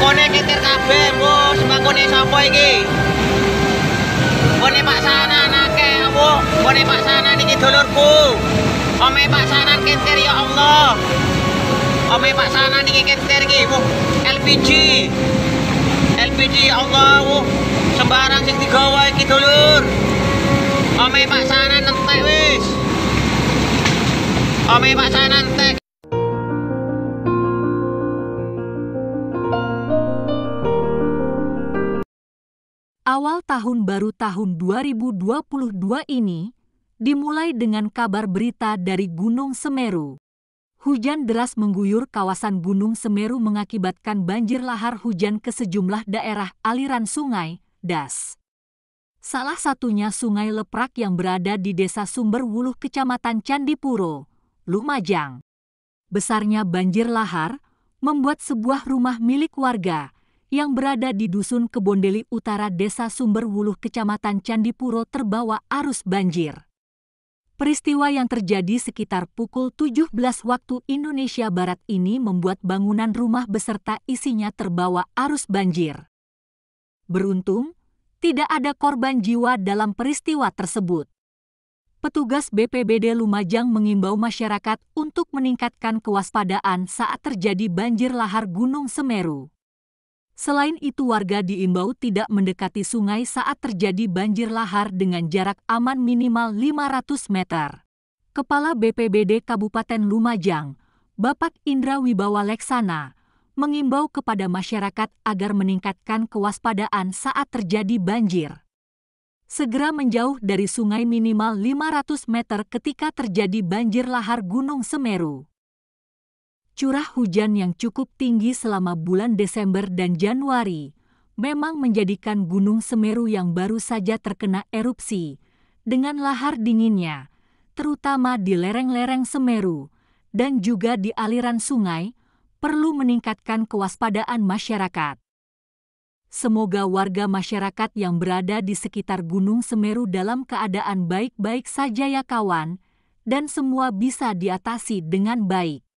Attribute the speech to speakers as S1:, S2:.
S1: mangkone ketir bu bos mangkone sapa iki mangkone pak sana nake, bu mangkone pak sana niki dulurku ome pak sana kiter ya Allah ome pak sana niki ketir iki LPG LPG ya Allah bu. sembarang sing digawa iki dulur ome pak sana nentek wis ome pak sana nentek
S2: Awal tahun baru tahun 2022 ini dimulai dengan kabar berita dari Gunung Semeru. Hujan deras mengguyur kawasan Gunung Semeru mengakibatkan banjir lahar hujan ke sejumlah daerah aliran sungai, das. Salah satunya Sungai Leprak yang berada di Desa Sumber Wuluh Kecamatan Candipuro, Lumajang. Besarnya banjir lahar membuat sebuah rumah milik warga yang berada di Dusun Kebondeli Utara Desa Sumberwuluh Kecamatan Candipuro terbawa arus banjir. Peristiwa yang terjadi sekitar pukul 17 waktu Indonesia Barat ini membuat bangunan rumah beserta isinya terbawa arus banjir. Beruntung, tidak ada korban jiwa dalam peristiwa tersebut. Petugas BPBD Lumajang mengimbau masyarakat untuk meningkatkan kewaspadaan saat terjadi banjir lahar Gunung Semeru. Selain itu warga diimbau tidak mendekati sungai saat terjadi banjir lahar dengan jarak aman minimal 500 meter. Kepala BPBD Kabupaten Lumajang, Bapak Indra Wibawa Leksana, mengimbau kepada masyarakat agar meningkatkan kewaspadaan saat terjadi banjir. Segera menjauh dari sungai minimal 500 meter ketika terjadi banjir lahar Gunung Semeru curah hujan yang cukup tinggi selama bulan Desember dan Januari memang menjadikan Gunung Semeru yang baru saja terkena erupsi dengan lahar dinginnya, terutama di lereng-lereng Semeru dan juga di aliran sungai, perlu meningkatkan kewaspadaan masyarakat. Semoga warga masyarakat yang berada di sekitar Gunung Semeru dalam keadaan baik-baik saja ya kawan, dan semua bisa diatasi dengan baik.